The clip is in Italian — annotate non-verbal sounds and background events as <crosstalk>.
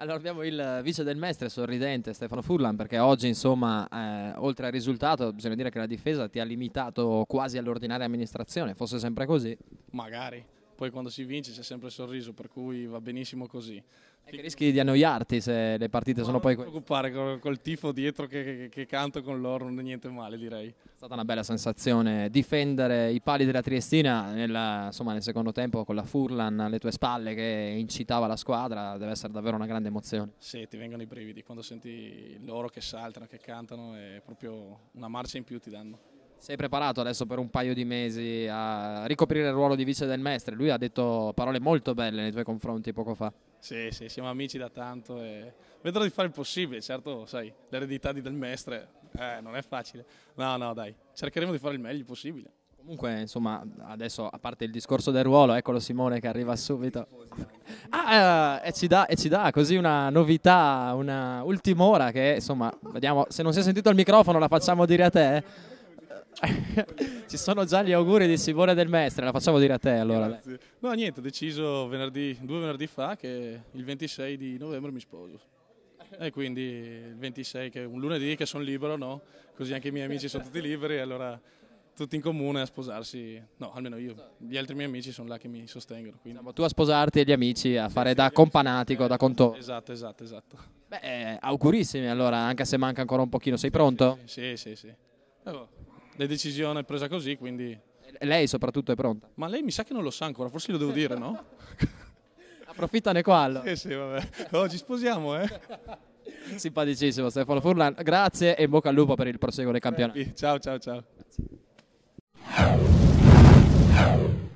Allora abbiamo il eh, vice del mestre sorridente Stefano Furlan perché oggi insomma eh, oltre al risultato bisogna dire che la difesa ti ha limitato quasi all'ordinaria amministrazione, fosse sempre così. Magari poi quando si vince c'è sempre il sorriso, per cui va benissimo così. Che rischi di annoiarti se le partite Ma sono poi... Non preoccupare, col, col tifo dietro che, che, che, canto con loro non è niente male direi. È stata una bella sensazione difendere i pali della Triestina nella, insomma, nel secondo tempo con la Furlan alle tue spalle che incitava la squadra, deve essere davvero una grande emozione. Sì, ti vengono i brividi quando senti loro che saltano, che cantano, è proprio una marcia in più ti danno sei preparato adesso per un paio di mesi a ricoprire il ruolo di vice del mestre? Lui ha detto parole molto belle nei tuoi confronti poco fa. Sì, sì, siamo amici da tanto e vedrò di fare il possibile. Certo, sai, l'eredità di del mestre eh, non è facile. No, no, dai, cercheremo di fare il meglio possibile. Comunque, insomma, adesso a parte il discorso del ruolo, eccolo Simone che arriva subito. Ah, eh, e, ci dà, e, ci dà, così una novità, una ultima ora che, insomma, vediamo, se non si è sentito il microfono la facciamo dire a te. Eh. Ci sono già gli auguri di Simone del Mestre, la facciamo dire a te allora. Grazie. No, niente, ho deciso venerdì, due venerdì fa che il 26 di novembre mi sposo. E quindi il 26, che è un lunedì che sono libero, no? Così anche i miei amici sono tutti liberi, allora tutti in comune a sposarsi, no, almeno io, gli altri miei amici sono là che mi sostengono. Quindi. tu a sposarti e gli amici a fare sì, da companatico, eh, da contorno. Esatto, esatto, esatto. Beh, augurissimi allora, anche se manca ancora un pochino, sei pronto? Sì, sì, sì. sì. Allora la decisione presa così, quindi... Lei soprattutto è pronta. Ma lei mi sa che non lo sa ancora, forse lo devo dire, no? <laughs> Approfittane qua allora. Eh sì, vabbè. Oggi oh, sposiamo, eh? <laughs> Simpaticissimo Stefano Furlan, grazie e in bocca al lupo per il proseguo del campionato. Ciao, ciao, ciao. Grazie.